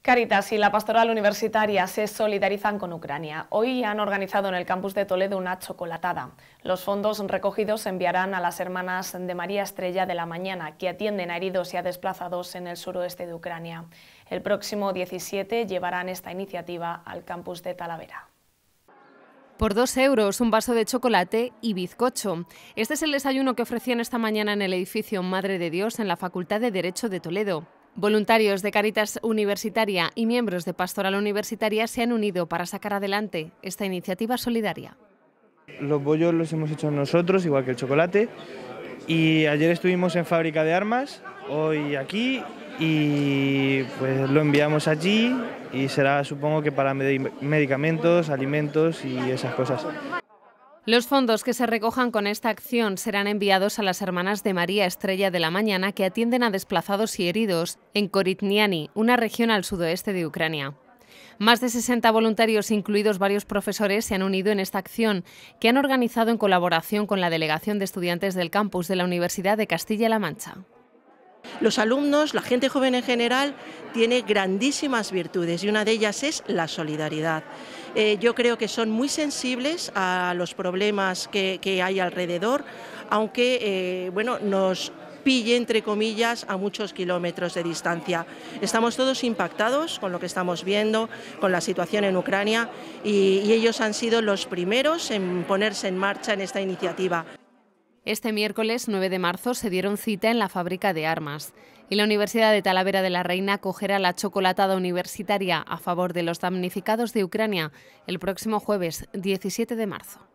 Caritas y la Pastoral Universitaria se solidarizan con Ucrania. Hoy han organizado en el campus de Toledo una chocolatada. Los fondos recogidos se enviarán a las hermanas de María Estrella de la Mañana, que atienden a heridos y a desplazados en el suroeste de Ucrania. El próximo 17 llevarán esta iniciativa al campus de Talavera. Por dos euros, un vaso de chocolate y bizcocho. Este es el desayuno que ofrecían esta mañana en el edificio Madre de Dios en la Facultad de Derecho de Toledo. Voluntarios de Caritas Universitaria y miembros de Pastoral Universitaria se han unido para sacar adelante esta iniciativa solidaria. Los bollos los hemos hecho nosotros, igual que el chocolate, y ayer estuvimos en fábrica de armas, hoy aquí, y pues lo enviamos allí y será supongo que para medicamentos, alimentos y esas cosas. Los fondos que se recojan con esta acción serán enviados a las hermanas de María Estrella de la Mañana que atienden a desplazados y heridos en Koritniani, una región al sudoeste de Ucrania. Más de 60 voluntarios, incluidos varios profesores, se han unido en esta acción que han organizado en colaboración con la Delegación de Estudiantes del Campus de la Universidad de Castilla-La Mancha. Los alumnos, la gente joven en general, tiene grandísimas virtudes y una de ellas es la solidaridad. Eh, yo creo que son muy sensibles a los problemas que, hay alrededor, aunque eh, bueno, nos pille, entre comillas, a muchos kilómetros de distancia. Estamos todos impactados con lo que estamos viendo, con la situación en Ucrania, y ellos han sido los primeros en ponerse en marcha en esta iniciativa. Este miércoles 9 de marzo se dieron cita en la fábrica de armas y la Universidad de Talavera de la Reina cogerá la chocolatada universitaria a favor de los damnificados de Ucrania el próximo jueves 17 de marzo.